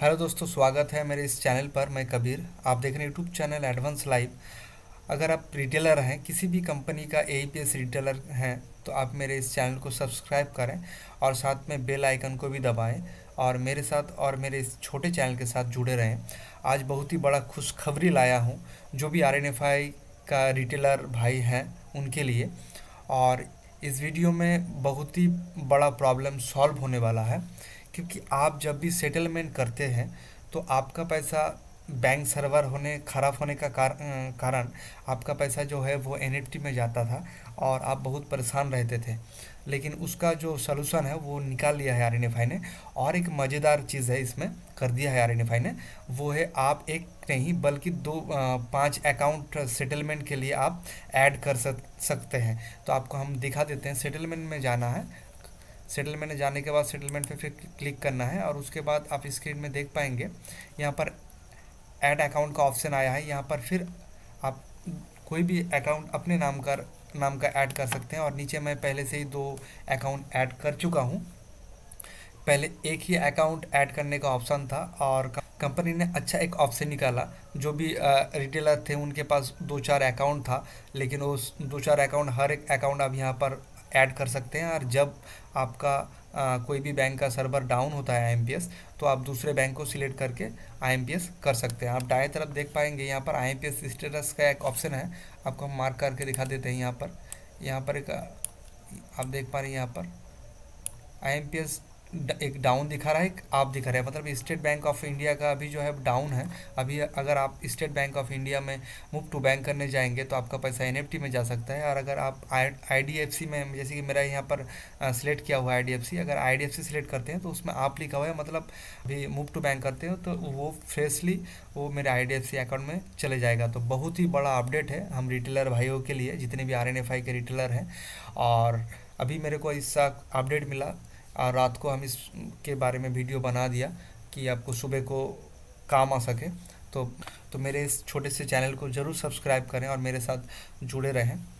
hello दोस्तों स्वागत है मेरे इस चैनल पर मैं कबीर आप देख रहे हैं यूट्यूब चैनल एडवांस लाइव अगर आप रिटेलर हैं किसी भी कंपनी का ए रिटेलर हैं तो आप मेरे इस चैनल को सब्सक्राइब करें और साथ में बेल आइकन को भी दबाएं और मेरे साथ और मेरे इस छोटे चैनल के साथ जुड़े रहें आज बहुत ही बड़ा खुशखबरी लाया हूँ जो भी आर का रिटेलर भाई हैं उनके लिए और इस वीडियो में बहुत ही बड़ा प्रॉब्लम सॉल्व होने वाला है क्योंकि आप जब भी सेटलमेंट करते हैं तो आपका पैसा बैंक सर्वर होने ख़राब होने का कारण आपका पैसा जो है वो एन में जाता था और आप बहुत परेशान रहते थे लेकिन उसका जो सलूशन है वो निकाल लिया है आर ने और एक मज़ेदार चीज़ है इसमें कर दिया है आर ने वो है आप एक नहीं बल्कि दो पांच अकाउंट सेटलमेंट के लिए आप ऐड कर सकते हैं तो आपको हम दिखा देते हैं सेटलमेंट में जाना है सेटलमेंट में जाने के बाद सेटलमेंट पे फिर क्लिक करना है और उसके बाद आप स्क्रीन में देख पाएंगे यहाँ पर ऐड अकाउंट का ऑप्शन आया है यहाँ पर फिर आप कोई भी अकाउंट अपने नाम का नाम का ऐड कर सकते हैं और नीचे मैं पहले से ही दो अकाउंट ऐड कर चुका हूँ पहले एक ही अकाउंट ऐड करने का ऑप्शन था और कंपनी ने अच्छा एक ऑप्शन निकाला जो भी रिटेलर थे उनके पास दो चार अकाउंट था लेकिन उस दो चार अकाउंट हर एक अकाउंट अब यहाँ पर ऐड कर सकते हैं और जब आपका आ, कोई भी बैंक का सर्वर डाउन होता है आई तो आप दूसरे बैंक को सिलेक्ट करके आई कर सकते हैं आप दाएँ तरफ देख पाएंगे यहाँ पर आई स्टेटस का एक ऑप्शन है आपको हम मार्क करके दिखा देते हैं यहाँ पर यहाँ पर एक आप देख पा रहे हैं यहाँ पर आई एक डाउन दिखा रहा है एक आप दिखा रहा है मतलब स्टेट बैंक ऑफ इंडिया का अभी जो है डाउन है अभी अगर आप स्टेट बैंक ऑफ इंडिया में मूव टू बैंक करने जाएंगे तो आपका पैसा एन में जा सकता है और अगर आप आई में जैसे कि मेरा यहाँ पर सिलेक्ट किया हुआ है आई अगर आई डी सिलेक्ट करते हैं तो उसमें आप लिखा हुआ है मतलब अभी मूव टू बैंक करते हो तो वो फ्रेशली वो मेरे आई अकाउंट में चले जाएगा तो बहुत ही बड़ा अपडेट है हम रिटेलर भाइयों के लिए जितने भी आर के रिटेलर हैं और अभी मेरे को इसका अपडेट मिला और रात को हम इसके बारे में वीडियो बना दिया कि आपको सुबह को काम आ सके तो तो मेरे इस छोटे से चैनल को ज़रूर सब्सक्राइब करें और मेरे साथ जुड़े रहें